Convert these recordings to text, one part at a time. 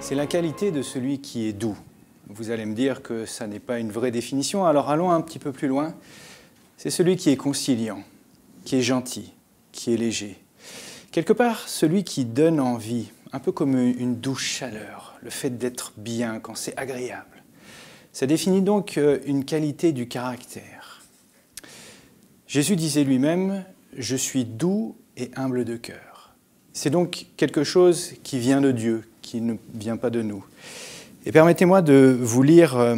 C'est la qualité de celui qui est doux. Vous allez me dire que ça n'est pas une vraie définition, alors allons un petit peu plus loin. C'est celui qui est conciliant, qui est gentil, qui est léger. Quelque part, celui qui donne envie, un peu comme une douce chaleur, le fait d'être bien quand c'est agréable. Ça définit donc euh, une qualité du caractère. Jésus disait lui-même, je suis doux et humble de cœur. C'est donc quelque chose qui vient de Dieu, qui ne vient pas de nous. Et permettez-moi de vous lire euh,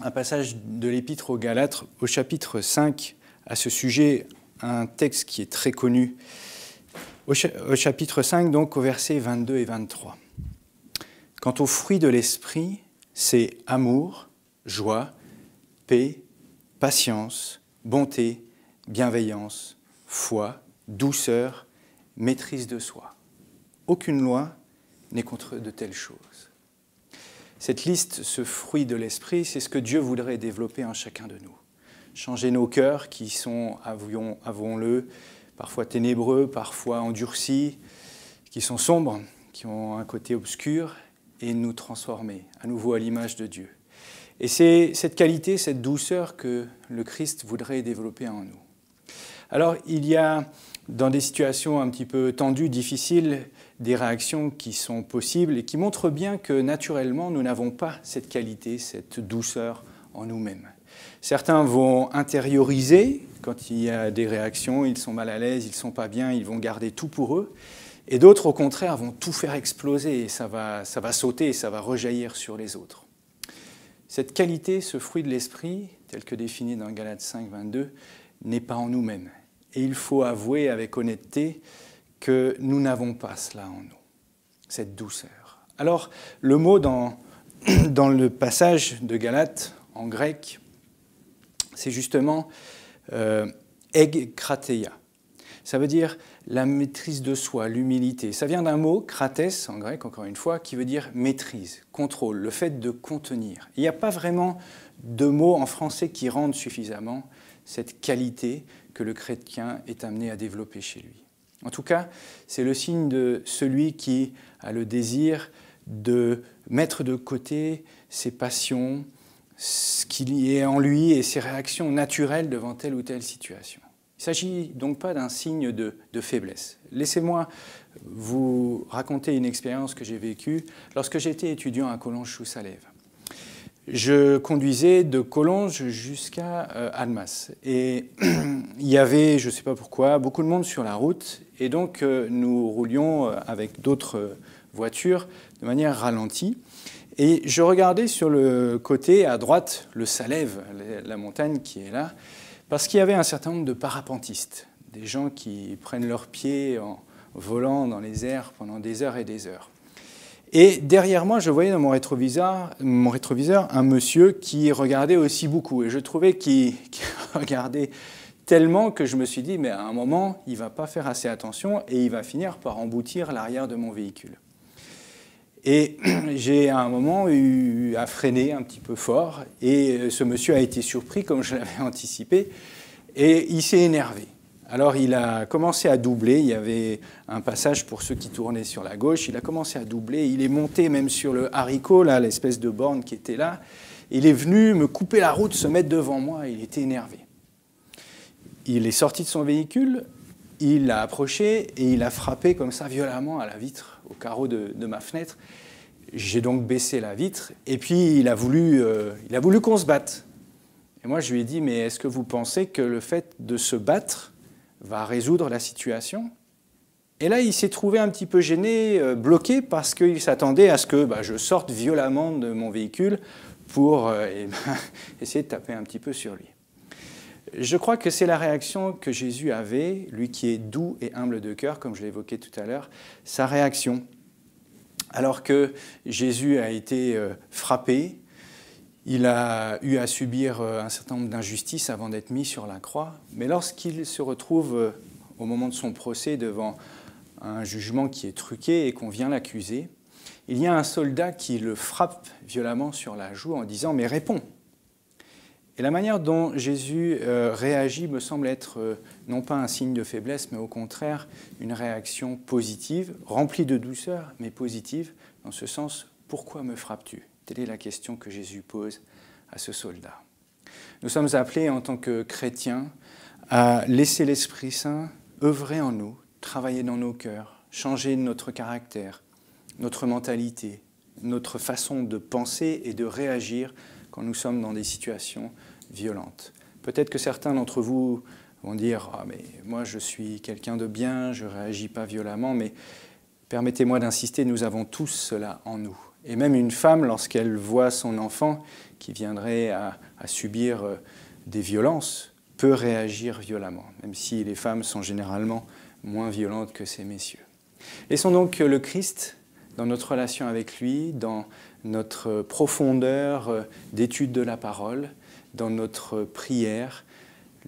un passage de l'Épître aux Galates au chapitre 5 à ce sujet, un texte qui est très connu. Au, chapitre 5, donc au verset 22 et 23. Quant aux fruit de l'esprit, c'est amour, joie, paix, patience, bonté, bienveillance, foi, douceur, maîtrise de soi. Aucune loi n'est contre de telles choses. Cette liste, ce fruit de l'esprit, c'est ce que Dieu voudrait développer en chacun de nous. Changer nos cœurs qui sont, avouons-le, parfois ténébreux, parfois endurcis, qui sont sombres, qui ont un côté obscur, et nous transformer à nouveau à l'image de Dieu. Et c'est cette qualité, cette douceur que le Christ voudrait développer en nous. Alors il y a dans des situations un petit peu tendues, difficiles, des réactions qui sont possibles et qui montrent bien que naturellement, nous n'avons pas cette qualité, cette douceur en nous-mêmes. Certains vont intérioriser quand il y a des réactions, ils sont mal à l'aise, ils sont pas bien, ils vont garder tout pour eux. Et d'autres, au contraire, vont tout faire exploser et ça va, ça va sauter ça va rejaillir sur les autres. Cette qualité, ce fruit de l'esprit, tel que défini dans Galates 5, 22, n'est pas en nous-mêmes. Et il faut avouer avec honnêteté que nous n'avons pas cela en nous, cette douceur. Alors, le mot dans, dans le passage de Galate, en grec, c'est justement euh, eg Ça veut dire la maîtrise de soi, l'humilité. Ça vient d'un mot, krates, en grec encore une fois, qui veut dire maîtrise, contrôle, le fait de contenir. Il n'y a pas vraiment de mots en français qui rendent suffisamment cette qualité que le chrétien est amené à développer chez lui. En tout cas, c'est le signe de celui qui a le désir de mettre de côté ses passions, ce qu'il y est en lui et ses réactions naturelles devant telle ou telle situation. Il ne s'agit donc pas d'un signe de, faiblesse. Laissez-moi vous raconter une expérience que j'ai vécue lorsque j'étais étudiant à Colonge sous salève je conduisais de Collonges jusqu'à euh, Almas. Et il y avait, je ne sais pas pourquoi, beaucoup de monde sur la route. Et donc, euh, nous roulions euh, avec d'autres voitures de manière ralentie. Et je regardais sur le côté, à droite, le Salève, la montagne qui est là, parce qu'il y avait un certain nombre de parapentistes, des gens qui prennent leurs pieds en volant dans les airs pendant des heures et des heures. Et derrière moi, je voyais dans mon rétroviseur, un monsieur qui regardait aussi beaucoup. Et je trouvais qu'il regardait tellement que je me suis dit, mais à un moment, il ne va pas faire assez attention et il va finir par emboutir l'arrière de mon véhicule. Et j'ai à un moment eu à freiner un petit peu fort et euh, ce monsieur a été surpris comme je l'avais anticipé et il s'est énervé. Alors il a commencé à doubler, il y avait un passage pour ceux qui tournaient sur la gauche, il a commencé à doubler, il est monté même sur le haricot, là, l'espèce de borne qui était là, il est venu me couper la route, se mettre devant moi, il était énervé. Il est sorti de son véhicule, il l'a approché et il a frappé comme ça violemment à la vitre, au carreau de, ma fenêtre. J'ai donc baissé la vitre et puis il a voulu, euh, il a voulu qu'on se batte. Et moi je lui ai dit mais est-ce que vous pensez que le fait de se battre va résoudre la situation. Et là, il s'est trouvé un petit peu gêné, euh, bloqué, parce qu'il s'attendait à ce que bah, je sorte violemment de mon véhicule pour euh, eh ben, essayer de taper un petit peu sur lui. Je crois que c'est la réaction que Jésus avait, lui qui est doux et humble de cœur, comme je l'évoquais tout à l'heure, sa réaction. Alors que Jésus a été euh, frappé, il a eu à subir euh, un certain nombre d'injustices avant d'être mis sur la croix. Mais lorsqu'il se retrouve euh, au moment de son procès devant un jugement qui est truqué et qu'on vient l'accuser, il y a un soldat qui le frappe violemment sur la joue en disant ⁇ Mais réponds !⁇ Et la manière dont Jésus euh, réagit me semble être non pas un signe de faiblesse, mais au contraire une réaction positive, remplie de douceur, mais positive, dans ce sens ⁇ Pourquoi me frappes-tu ?⁇ Telle est la question que Jésus pose à ce soldat. Nous sommes appelés en tant que chrétiens à laisser l'Esprit Saint œuvrer en nous, travailler dans nos cœurs, changer notre caractère, notre mentalité, notre façon de penser et de réagir quand nous sommes dans des situations violentes. Peut-être que certains d'entre vous vont dire ah, mais moi je suis quelqu'un de bien, je ne réagis pas violemment, mais permettez-moi d'insister, nous avons tous cela en nous. Et même une femme, lorsqu'elle voit son enfant qui viendrait à, subir euh, des violences, peut réagir violemment, même si les femmes sont généralement moins violentes que ces messieurs. Laissons donc euh, le Christ dans notre relation avec lui, dans notre profondeur euh, d'étude de la parole, dans notre prière,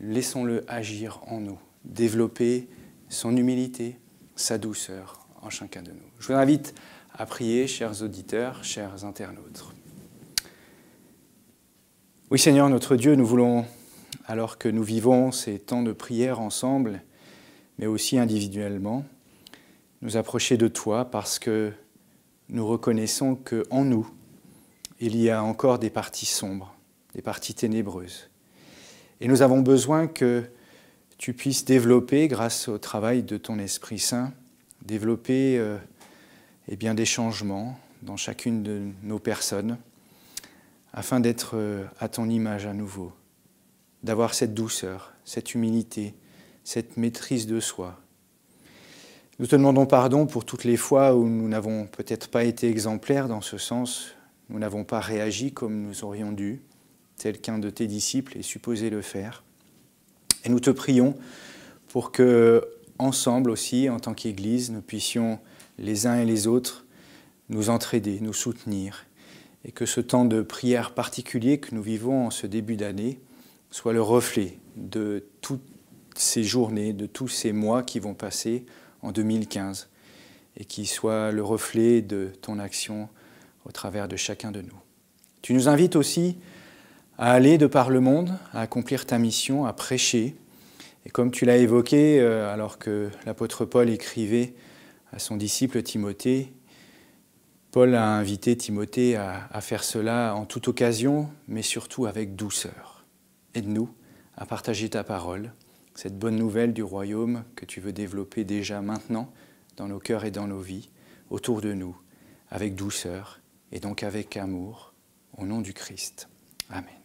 laissons-le agir en nous, développer son humilité, sa douceur en chacun de nous. Je vous invite à prier, chers auditeurs, chers internautes. Oui Seigneur notre Dieu, nous voulons, alors que nous vivons ces temps de prière ensemble, mais aussi individuellement, nous approcher de toi parce que nous reconnaissons que en nous, il y a encore des parties sombres, des parties ténébreuses. Et nous avons besoin que tu puisses développer, grâce au travail de ton Esprit Saint, développer euh, et bien des changements dans chacune de nos personnes afin d'être euh, à ton image à nouveau, d'avoir cette douceur, cette humilité, cette maîtrise de soi. Nous te demandons pardon pour toutes les fois où nous n'avons peut-être pas été exemplaires dans ce sens, nous n'avons pas réagi comme nous aurions dû, tel qu'un de tes disciples est supposé le faire. Et nous te prions pour que, ensemble aussi, en tant qu'Église, nous puissions les uns et les autres nous entraider, nous soutenir, et que ce temps de prière particulier que nous vivons en ce début d'année soit le reflet de toutes ces journées, de tous ces mois qui vont passer en 2015, et qui soit le reflet de ton action au travers de chacun de nous. Tu nous invites aussi à aller de par le monde, à accomplir ta mission, à prêcher. Et comme tu l'as évoqué, euh, alors que l'apôtre Paul écrivait à son disciple Timothée. Paul a invité Timothée à, faire cela en toute occasion, mais surtout avec douceur. Aide-nous à partager ta parole, cette bonne nouvelle du royaume que tu veux développer déjà maintenant dans nos cœurs et dans nos vies, autour de nous, avec douceur et donc avec amour, au nom du Christ. Amen.